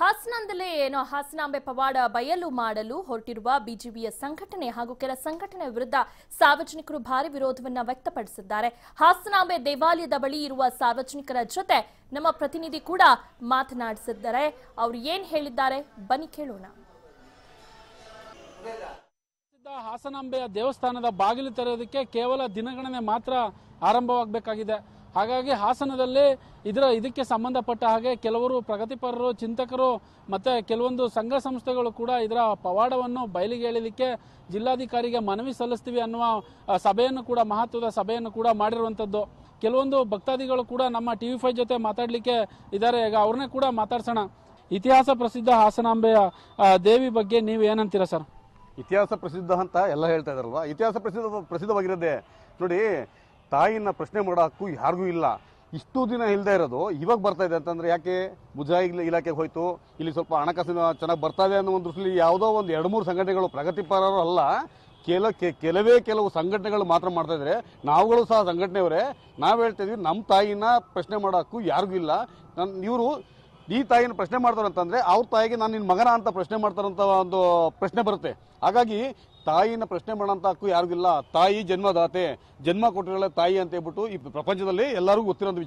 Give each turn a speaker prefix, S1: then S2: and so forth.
S1: ಹಾಸನದಲ್ಲೇ ಏನೋ ಹಾಸನಾಂಬೆ ಪವಾಡ ಬಯಲು ಮಾಡಲು ಹೊರಟಿರುವ ಬಿಜೆಪಿಯ ಸಂಘಟನೆ ಹಾಗೂ ಕೆಲ ಸಂಘಟನೆ ವಿರುದ್ಧ ಸಾರ್ವಜನಿಕರು ಭಾರಿ ವಿರೋಧವನ್ನು ವ್ಯಕ್ತಪಡಿಸಿದ್ದಾರೆ ಹಾಸನಾಂಬೆ ದೇವಾಲಯದ ಬಳಿ ಇರುವ ಸಾರ್ವಜನಿಕರ ಜೊತೆ ನಮ್ಮ ಪ್ರತಿನಿಧಿ ಕೂಡ ಮಾತನಾಡಿಸಿದ್ದಾರೆ ಅವರು ಏನ್ ಹೇಳಿದ್ದಾರೆ ಬನ್ನಿ ಕೇಳೋಣ
S2: ಹಾಸನಾಂಬೆಯ ದೇವಸ್ಥಾನದ ಬಾಗಿಲು ತೆರೆಯೋದಕ್ಕೆ ಕೇವಲ ದಿನಗಣನೆ ಮಾತ್ರ ಆರಂಭವಾಗಬೇಕಾಗಿದೆ ಹಾಗಾಗಿ ಹಾಸನದಲ್ಲಿ ಇದರ ಇದಕ್ಕೆ ಸಂಬಂಧಪಟ್ಟ ಹಾಗೆ ಕೆಲವರು ಪ್ರಗತಿಪರರು ಚಿಂತಕರು ಮತ್ತು ಕೆಲವೊಂದು ಸಂಘ ಸಂಸ್ಥೆಗಳು ಕೂಡ ಇದರ ಪವಾಡವನ್ನು ಬಯಲಿಗೆ ಎಳೆಯಲಿಕ್ಕೆ ಜಿಲ್ಲಾಧಿಕಾರಿಗೆ ಮನವಿ ಸಲ್ಲಿಸ್ತೀವಿ ಅನ್ನುವ ಸಭೆಯನ್ನು ಕೂಡ ಮಹತ್ವದ ಸಭೆಯನ್ನು ಕೂಡ ಮಾಡಿರುವಂಥದ್ದು ಕೆಲವೊಂದು ಭಕ್ತಾದಿಗಳು ಕೂಡ ನಮ್ಮ ಟಿ ವಿ ಫೈವ್ ಜೊತೆ ಮಾತಾಡಲಿಕ್ಕೆ ಇದ್ದಾರೆ ಈಗ ಅವ್ರನ್ನೇ ಕೂಡ ಮಾತಾಡ್ಸೋಣ ಇತಿಹಾಸ ಪ್ರಸಿದ್ಧ ಹಾಸನಾಂಬೆಯ ದೇವಿ ಬಗ್ಗೆ ನೀವು ಏನಂತೀರಾ ಸರ್ ಇತಿಹಾಸ ಪ್ರಸಿದ್ಧ
S3: ಅಂತ ಎಲ್ಲ ಹೇಳ್ತಾ ಇದಾರಲ್ವಾ ಇತಿಹಾಸ ಪ್ರಸಿದ್ಧ ಪ್ರಸಿದ್ಧವಾಗಿರೋದೆ ನೋಡಿ ತಾಯಿನ ಪ್ರಶ್ನೆ ಮಾಡೋ ಹಕ್ಕು ಯಾರಿಗೂ ಇಲ್ಲ ಇಷ್ಟು ದಿನ ಇಲ್ಲದೆ ಇರೋದು ಇವಾಗ ಬರ್ತಾ ಇದೆ ಅಂತಂದ್ರೆ ಯಾಕೆ ಮುಜಾಯಿ ಇಲಾಖೆಗೆ ಹೋಯ್ತು ಇಲ್ಲಿ ಸ್ವಲ್ಪ ಹಣಕಾಸಿನ ಚೆನ್ನಾಗಿ ಬರ್ತಾ ಇದೆ ಅನ್ನೋ ಒಂದು ದೃಷ್ಟಿಯಲ್ಲಿ ಯಾವುದೋ ಒಂದು ಎರಡು ಮೂರು ಸಂಘಟನೆಗಳು ಪ್ರಗತಿಪರರು ಅಲ್ಲ ಕೆಲ ಕೆಲವೇ ಕೆಲವು ಸಂಘಟನೆಗಳು ಮಾತ್ರ ಮಾಡ್ತಾ ಇದ್ರೆ ನಾವುಗಳು ಸಹ ಸಂಘಟನೆಯವರೇ ನಾವು ಹೇಳ್ತಾ ಇದೀವಿ ನಮ್ಮ ತಾಯಿನ ಪ್ರಶ್ನೆ ಮಾಡೋ ಹಕ್ಕು ಯಾರಿಗೂ ಇಲ್ಲ ನನ್ನ ಇವರು ಈ ತಾಯಿನ ಪ್ರಶ್ನೆ ಅಂತಂದ್ರೆ ಅವ್ರ ತಾಯಿಗೆ ನಾನು ನಿನ್ನ ಮಗನ ಅಂತ ಪ್ರಶ್ನೆ ಮಾಡ್ತಾರಂತ ಒಂದು ಪ್ರಶ್ನೆ ಬರುತ್ತೆ ಹಾಗಾಗಿ ತಾಯಿನ ಪ್ರಶ್ನೆ ಮಾಡೋಂಥ ಹಕ್ಕು ಯಾರಿಗಿಲ್ಲ ತಾಯಿ ಜನ್ಮದಾತೆ ಜನ್ಮ ಕೊಟ್ಟಿರಲ್ಲ ತಾಯಿ ಅಂತ ಹೇಳ್ಬಿಟ್ಟು ಈ ಪ್ರಪಂಚದಲ್ಲಿ ಎಲ್ಲರಿಗೂ ಗೊತ್ತಿರೋದು